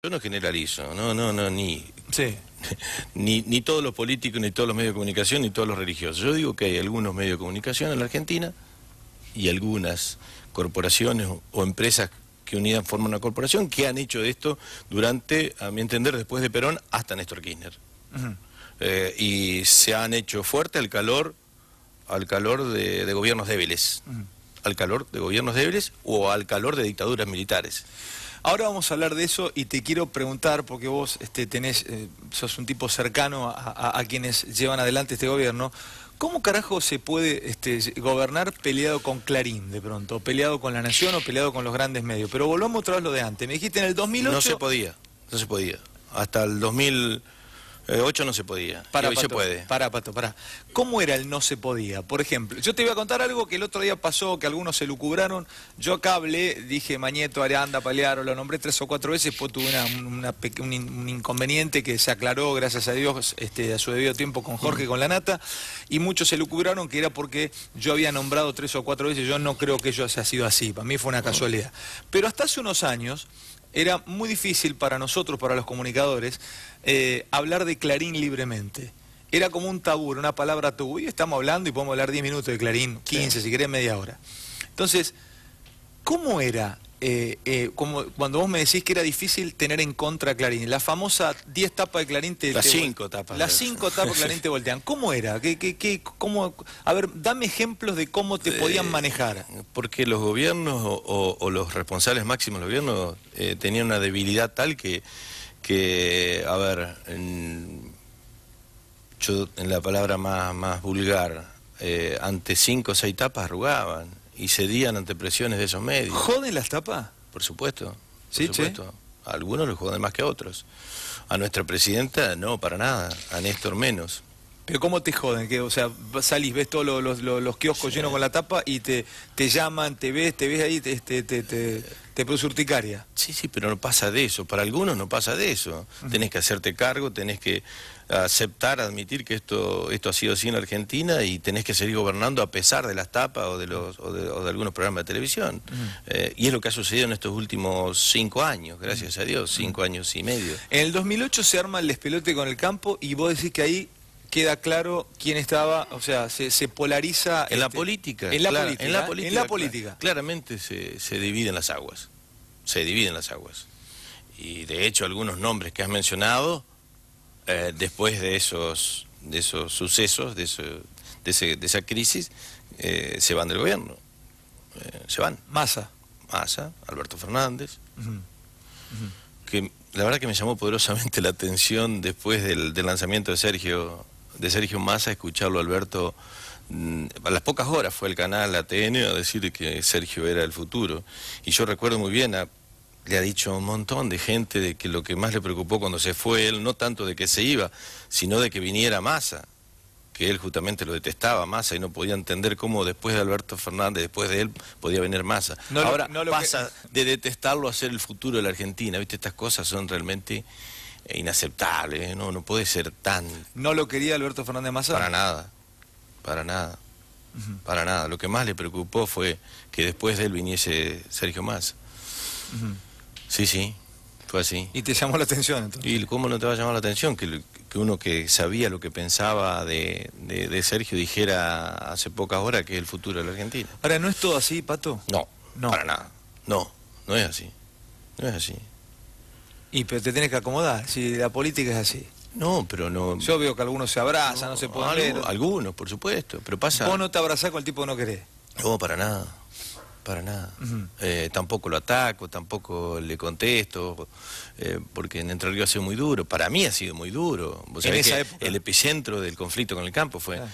Yo no generalizo, no, no, no, ni, sí. ni, todos los políticos, ni todos los medios de comunicación, ni todos los religiosos. Yo digo que hay algunos medios de comunicación en la Argentina y algunas corporaciones o, empresas que unidas forman una corporación que han hecho esto durante, a mi entender, después de Perón hasta Néstor Kirchner. Eh, y se han hecho fuerte al calor, al calor de, gobiernos débiles al calor de gobiernos débiles o al calor de dictaduras militares. Ahora vamos a hablar de eso y te quiero preguntar, porque vos este, tenés, eh, sos un tipo cercano a, quienes llevan adelante este gobierno, ¿cómo carajo se puede este, gobernar peleado con Clarín de pronto, peleado con la Nación o peleado con los grandes medios? Pero volvamos otra vez a lo de antes. Me dijiste en el 2008... No se podía, no se podía. Hasta el 2000... Eh, ocho no se podía. Para, y hoy se puede. Para, Pato, para. ¿Cómo era el no se podía? Por ejemplo, yo te voy a contar algo que el otro día pasó, que algunos se lucubraron. Yo acá dije Mañeto, Aranda, Palearo, lo nombré tres o cuatro veces, después tuve un, inconveniente que se aclaró, gracias a Dios, este, a su debido tiempo con Jorge, con la nata. Y muchos se lucubraron que era porque yo había nombrado tres o cuatro veces. Yo no creo que ello haya sido así. Para mí fue una casualidad. Pero hasta hace unos años era muy difícil para nosotros, para los comunicadores, eh, hablar de Clarín libremente. Era como un tabú, una palabra tabú. Y estamos hablando y podemos hablar 10 minutos de Clarín, 15, si querés, media hora. Entonces, ¿cómo era eh, eh, como cuando vos me decís que era difícil tener en contra Clarín, la famosa 10 tapas de Clarín Las 5 tapas. Las 5 tapas de Clarín te voltean. ¿Cómo era? A ver, dame ejemplos de cómo te eh, podían manejar. porque los gobiernos o, los responsables máximos del gobierno eh, tenían una debilidad tal que, que a ver, en, yo en la palabra más, más vulgar, ante 5 o 6 tapas arrugaban y cedían ante presiones de esos medios. ¿Joden las tapas? Por supuesto. ¿Sí, por supuesto. algunos los joden más que a otros. A nuestra presidenta, no, para nada. A Néstor, menos. Pero ¿cómo te joden? Que, o sea, salís, ves todos los kioscos llenos con la tapa y te, te llaman, te ves, te ves ahí, este, te, te, produce urticaria. Sí, sí, pero no pasa de eso. Para algunos no pasa de eso. Tenés que hacerte cargo, tenés que aceptar, admitir que esto, esto ha sido así en Argentina y tenés que seguir gobernando a pesar de las tapas o de, los, de, algunos programas de televisión. Eh, y es lo que ha sucedido en estos últimos cinco años, gracias a Dios, cinco años y medio. En el 2008 se arma el despelote con el campo y vos decís que ahí queda claro quién estaba, o sea, se, polariza... En, la este, política, en, la política, en la política. ¿eh? claramente se, dividen las aguas. Se dividen las aguas. Y de hecho algunos nombres que has mencionado, eh, después de esos, de esos sucesos, de, de, ese, de esa crisis, eh, se van del gobierno. se van. Massa. Massa, Alberto Fernández. Que la verdad que me llamó poderosamente la atención después del lanzamiento de Sergio de Sergio Massa, escucharlo Alberto, mm, a las pocas horas fue el canal ATN a decir que Sergio era el futuro. Y yo recuerdo muy bien, le ha dicho un montón de gente de que lo que más le preocupó cuando se fue él, no tanto de que se iba, sino de que viniera Massa que él justamente lo detestaba Massa y no podía entender cómo después de Alberto Fernández, después de él, podía venir Massa. No Ahora no lo pasa de detestarlo a ser el futuro de la Argentina, ¿viste? Estas cosas son realmente... Eh, inaceptable, ¿eh? no, no puede ser tan... ¿No lo quería Alberto Fernández Massa? Para nada, para nada, para nada. Lo que más le preocupó fue que después de él viniese Sergio Más. Sí, sí, fue así. ¿Y te llamó la atención entonces? ¿Y cómo no te va a llamar la atención? Que, uno que sabía lo que pensaba de, de Sergio dijera hace pocas horas que es el futuro de la Argentina. Ahora, ¿no es todo así, Pato? No, no. para nada. No, no es así. No es así. Y pero te tienes que acomodar, si la política es así. No, pero no... Yo veo que algunos se abrazan, no, se pueden Algunos, por supuesto, pero pasa... Vos no te abrazás con el tipo que no querés. No, para nada, para nada. Eh, tampoco lo ataco, tampoco le contesto, eh, porque en Entre Ríos ha sido muy duro. Para mí ha sido muy duro. en esa época? El epicentro del conflicto con el campo fue... Ah.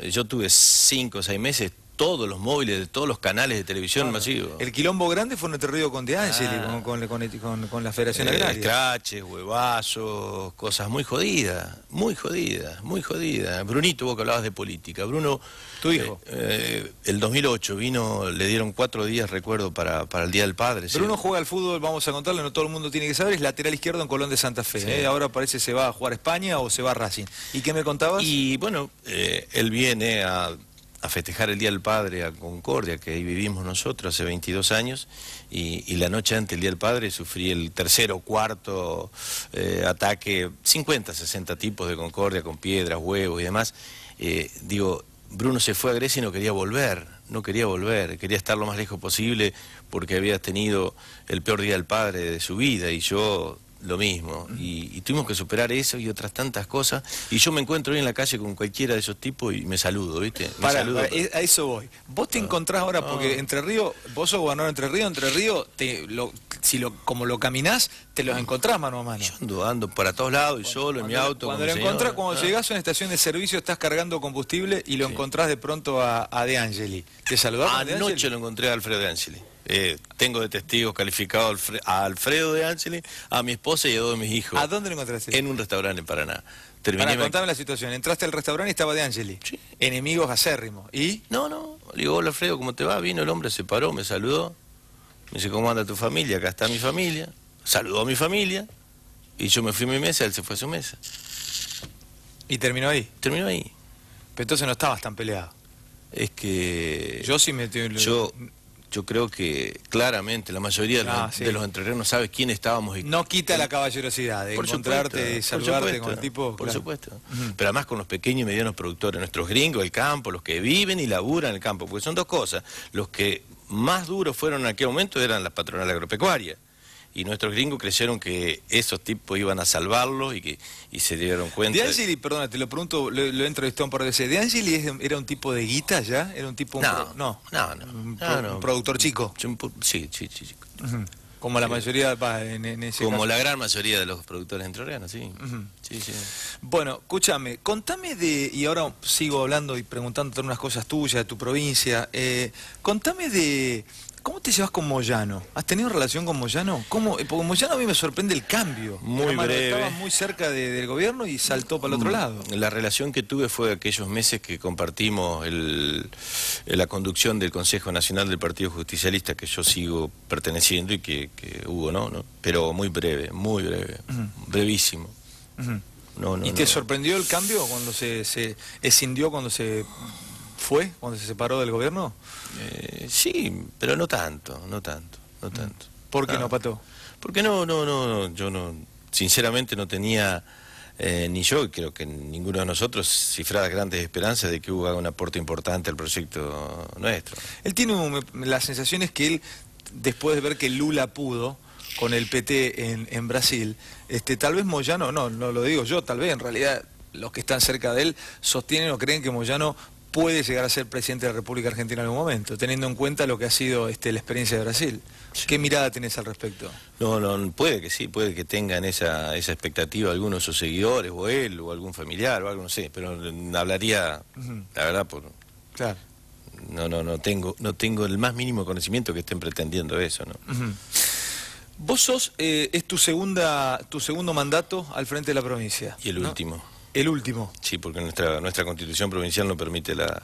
Eh, yo tuve cinco o seis meses todos los móviles, de todos los canales de televisión masivos. El quilombo grande fue nuestro ruido con, De ah. con, con, la Federación eh, Agraria. Scratches, huevazos, cosas muy jodidas, muy jodidas, muy jodidas. Brunito, vos que hablabas de política. Bruno, tu hijo. Eh, eh, el 2008 vino, le dieron cuatro días, recuerdo, para, el Día del Padre. Bruno juega al fútbol, vamos a contarlo, no todo el mundo tiene que saber, es lateral izquierdo en Colón de Santa Fe. Ahora parece se va a jugar España o se va a Racing. ¿Y qué me contabas? Y bueno, él viene a a festejar el Día del Padre a Concordia, que ahí vivimos nosotros hace 22 años, y, la noche antes del Día del Padre sufrí el tercero cuarto eh, ataque, 50, 60 tipos de Concordia con piedras, huevos y demás. Eh, digo, Bruno se fue a Grecia y no quería volver, no quería volver, quería estar lo más lejos posible porque había tenido el peor Día del Padre de su vida y yo lo mismo. Y, tuvimos que superar eso y otras tantas cosas. Y yo me encuentro hoy en la calle con cualquiera de esos tipos y me saludo, ¿viste? para, e, a eso voy. Vos te ah. encontrás ahora, porque ah. Entre río vos sos gobernador Entre río Entre río te, lo, si lo, como lo caminás, te lo ah. encontrás mano a mano. Yo ando, ando para todos lados y solo, en mi auto. Cuando lo encontrás, cuando llegás a una estación de servicio, estás cargando combustible y lo encontrás de pronto a, De Angeli. ¿Te saludás? Anoche lo encontré a Alfredo De Angeli. Eh, tengo de testigos calificado a Alfredo de Angeli, a mi esposa y a dos de mis hijos. ¿A dónde lo encontraste? En un restaurante en Paraná. Terminé Para, contame la situación. Entraste al restaurante y estaba de Angeli. Sí. Enemigos acérrimos. ¿Y? No, no. Le digo, hola Alfredo, ¿cómo te va? Vino el hombre, se paró, me saludó. Me dice, ¿cómo anda tu familia? Acá está mi familia. Saludó a mi familia. Y yo me fui a mi mesa, él se fue a su mesa. ¿Y terminó ahí? Terminó ahí. Pero entonces no estabas tan peleado. Es que... Yo sí me... Yo yo creo que claramente la mayoría de, los, ah, sí. de sabe quién estábamos. Y, no quita la caballerosidad de encontrarte, con el tipo. Por supuesto. Pero además con los pequeños y medianos productores, nuestros gringos, el campo, los que viven y laburan el campo, porque son dos cosas. Los que más duros fueron en aquel momento eran las patronales agropecuarias y nuestros gringos creyeron que esos tipos iban a salvarlos y que se dieron cuenta. De Angeli, perdón, te lo pregunto, lo, lo he entrevistado un par de veces. ¿De Angeli era un tipo de guita ya? ¿Era un tipo.? No, no, no, un, productor chico? Sí, sí, sí. Como la mayoría, en, ese Como la gran mayoría de los productores entrerrianos, sí. sí, sí. Bueno, escúchame, contame de, y ahora sigo hablando y preguntándote unas cosas tuyas, de tu provincia, eh, contame de ¿Cómo te llevas con Moyano? ¿Has tenido relación con Moyano? ¿Cómo? Eh, porque Moyano a mí me sorprende el cambio. Muy breve. Estaba muy cerca del gobierno y saltó para el otro mm, lado. La relación que tuve fue aquellos meses que compartimos la conducción del Consejo Nacional del Partido Justicialista, que yo sigo perteneciendo y que, hubo, ¿no? Pero muy breve, muy breve, brevísimo. ¿Y te sorprendió el cambio cuando se, se escindió, cuando se fue cuando se separó del gobierno? Eh, sí, pero no tanto, no tanto, no mm. tanto. ¿Por qué no, no Pato? Porque no, no, no, yo no, sinceramente no tenía, eh, ni yo, creo que ninguno de nosotros, cifradas grandes esperanzas de que hubo un aporte importante al proyecto nuestro. Él tiene un, la sensación es que él, después de ver que Lula pudo con el PT en, en Brasil, este, tal vez Moyano, no, no lo digo yo, tal vez en realidad los que están cerca de él sostienen o creen que Moyano puede llegar a ser presidente de la República Argentina en algún momento, teniendo en cuenta lo que ha sido este, la experiencia de Brasil. ¿Qué mirada tenés al respecto? No, no, puede que sí, puede que tengan esa, esa expectativa algunos de sus seguidores, o él, o algún familiar, o algo, no sé, pero mm, hablaría, la verdad, por... Claro. No, no, no tengo, no tengo el más mínimo conocimiento que estén pretendiendo eso, ¿no? Vos sos, eh, es tu segunda, tu segundo mandato al frente de la provincia. Y el último. El último. Sí, porque nuestra, nuestra constitución provincial no permite la...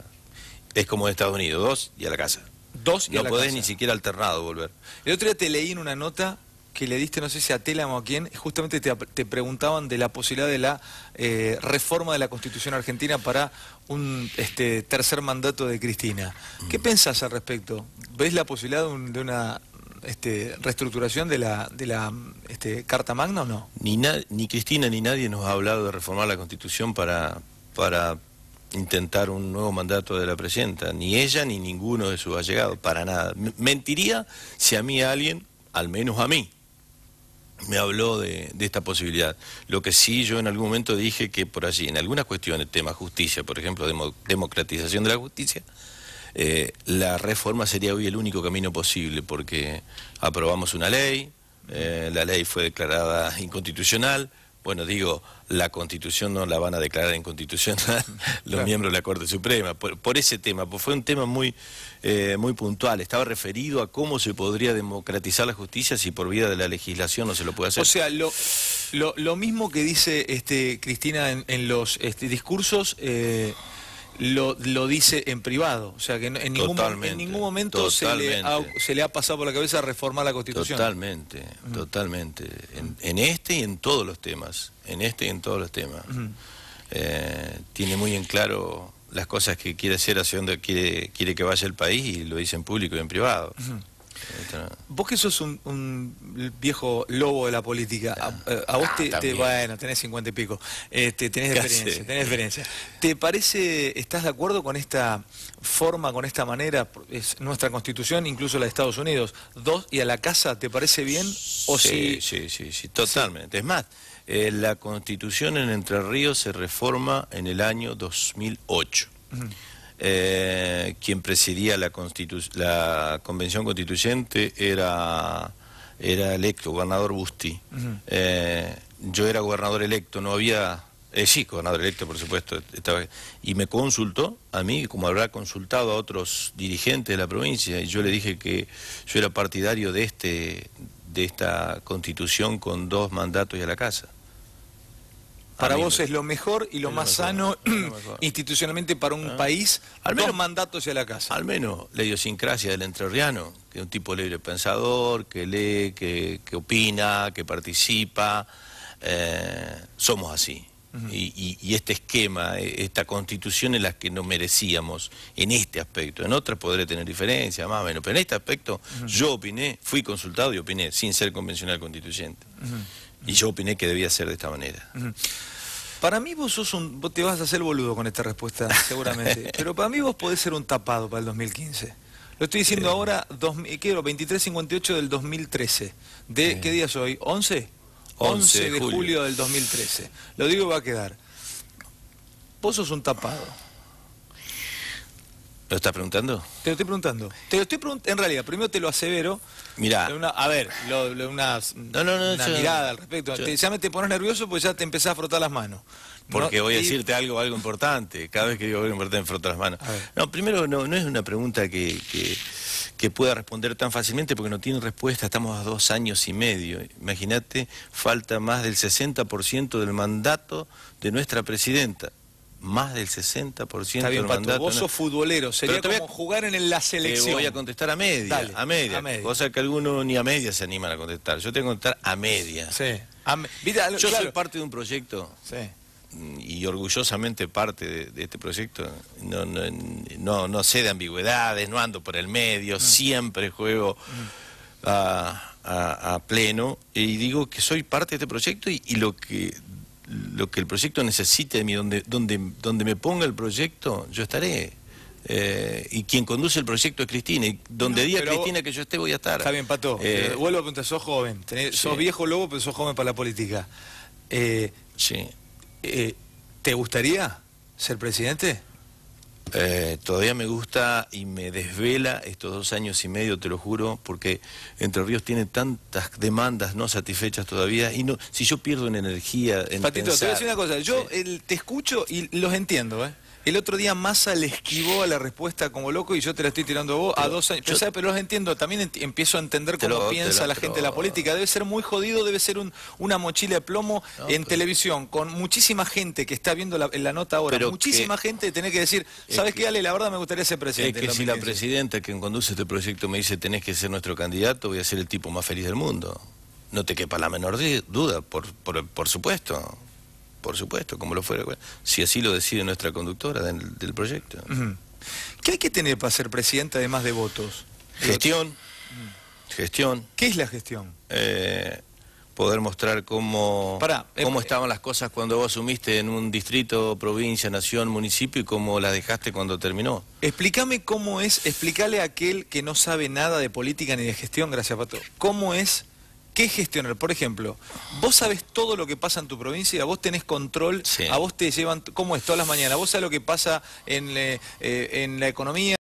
Es como de Estados Unidos, dos y a la casa. Dos y no a la podés ni siquiera alternado volver. El otro día te leí en una nota que le diste, no sé si a Telamo o a quién, justamente te, preguntaban de la posibilidad de la eh, reforma de la Constitución argentina para un este, tercer mandato de Cristina. ¿Qué mm. pensás al respecto? ¿Ves la posibilidad de una este, reestructuración de la, de la este, Carta Magna o no? Ni, ni Cristina ni nadie nos ha hablado de reformar la Constitución para, para intentar un nuevo mandato de la presidenta. Ni ella ni ninguno de sus allegados, para nada. Mentiría si a mí alguien, al menos a mí, me habló de, esta posibilidad. Lo que sí yo en algún momento dije que por allí, en algunas cuestiones, tema justicia, por ejemplo, democratización de la justicia, eh, la reforma sería hoy el único camino posible porque aprobamos una ley, eh, la ley fue declarada inconstitucional. Bueno, digo, la constitución no la van a declarar inconstitucional los miembros de la Corte Suprema, por, ese tema, pues fue un tema muy, eh, muy puntual, estaba referido a cómo se podría democratizar la justicia si por vía de la legislación no se lo puede hacer. O sea, lo, lo, mismo que dice este, Cristina en, los este, discursos lo, lo dice en privado. O sea, que en, ningún, en ningún momento se le, ha, pasado por la cabeza reformar la Constitución. Totalmente, mm. totalmente. En, este y en todos los temas. En este y en todos los temas. Mm. Eh, tiene muy en claro las cosas que quiere hacer hacia dónde quiere, quiere que vaya el país y lo dice en público y en privado. Mm. Vos que sos un, viejo lobo de la política, a, ah. eh, vos te, ah, bueno, tenés cincuenta y pico, este, tenés experiencia, tenés experiencia. ¿Te parece, estás de acuerdo con esta forma, con esta manera? Es nuestra constitución, incluso la de Estados Unidos, dos y a la casa, ¿te parece bien? O sí, sí, sí, sí, totalmente. Es más, eh, la constitución en Entre Ríos se reforma en el año 2008. Eh, quien presidía la, la, convención constituyente era, era electo, gobernador Busti. Eh, yo era gobernador electo, no había... Eh, sí, gobernador electo, por supuesto. y me consultó a mí, como habrá consultado a otros dirigentes de la provincia, y yo le dije que yo era partidario de, este, de esta constitución con dos mandatos y a la casa. Para vos es lo mejor y lo más sano institucionalmente para un ah. país, al menos mandato hacia la casa. Al menos la idiosincrasia del entrerriano, que es un tipo libre pensador, que lee, que, opina, que participa. Eh, somos así. y, este esquema, e, esta constitución es la que nos merecíamos en este aspecto. En otras podré tener diferencia, más o menos, pero en este aspecto yo opiné, fui consultado y opiné sin ser convencional constituyente. Y yo opiné que debía ser de esta manera. Para mí vos sos un... te vas a hacer boludo con esta respuesta, seguramente. pero para mí vos podés ser un tapado para el 2015. Lo estoy diciendo ahora, quiero, ¿qué 2358 del 2013. ¿De qué día soy? ¿11? 11 de julio. julio del 2013. Lo digo y va a quedar. Vos sos un tapado. ¿Lo estás preguntando? Te lo estoy preguntando. Te lo estoy En realidad, primero te lo asevero. Mirá. a ver, una, no, una mirada al respecto. te, ya me te pones nervioso porque ya te empezás a frotar las manos. Porque voy a decirte algo algo importante. Cada vez que digo algo importante me froto las manos. No, primero, no, no es una pregunta que, que, que, pueda responder tan fácilmente porque no tiene respuesta. Estamos a dos años y medio. Imagínate, falta más del 60% del mandato de nuestra presidenta más del 60% Está bien, Pato, mandato, futbolero, sería como jugar en la selección. Te voy a contestar a media, a media, O sea Cosa que algunos ni a media se animan a contestar. Yo voy a contestar a media. Sí. Yo soy parte de un proyecto. Sí. Mm, y orgullosamente parte de, este proyecto. No, no, sé de ambigüedades, no ando por el medio, mm. siempre juego mm. a, pleno. Y digo que soy parte de este proyecto y, y lo que lo que el proyecto necesite de mí, donde, donde, donde me ponga el proyecto, yo estaré. Eh, y quien conduce el proyecto es Cristina, y donde diga Cristina que yo esté voy a estar. Está bien, Pato, eh, eh, vuelvo a preguntar, sos joven, sos viejo lobo, pero sos joven para la política. sí. ¿Te gustaría ser presidente? Eh, todavía me gusta y me desvela estos dos años y medio, te lo juro, porque Entre Ríos tiene tantas demandas no satisfechas todavía y no, si yo pierdo en energía, en Patito, te voy a decir una cosa, yo te escucho y los entiendo, ¿eh? El otro día Massa le esquivó a la respuesta como loco y yo te la estoy tirando a vos a dos años. pero los entiendo, también empiezo a entender cómo piensa la gente de la política. Debe ser muy jodido, debe ser un, una mochila de plomo en televisión, con muchísima gente que está viendo la, la nota ahora. Muchísima que, gente tiene que decir, ¿sabes qué, Ale? La verdad me gustaría ser presidente. que si la presidenta que conduce este proyecto me dice, tenés que ser nuestro candidato, voy a ser el tipo más feliz del mundo. No te quepa la menor duda, por, por supuesto. Por supuesto, como lo fuera. Si así lo decide nuestra conductora del, proyecto. ¿Qué hay que tener para ser presidente además de votos? Gestión. Gestión. ¿Qué es la gestión? Eh, poder mostrar cómo, eh, cómo estaban las cosas cuando vos asumiste en un distrito, provincia, nación, municipio y cómo las dejaste cuando terminó. Explícame cómo es, explícale a aquel que no sabe nada de política ni de gestión, gracias Pato, cómo es qué gestionar. Por ejemplo, vos sabés todo lo que pasa en tu provincia, vos tenés control, a vos te llevan, ¿cómo es? Todas las mañanas, vos sabés lo que pasa en, eh, en la economía.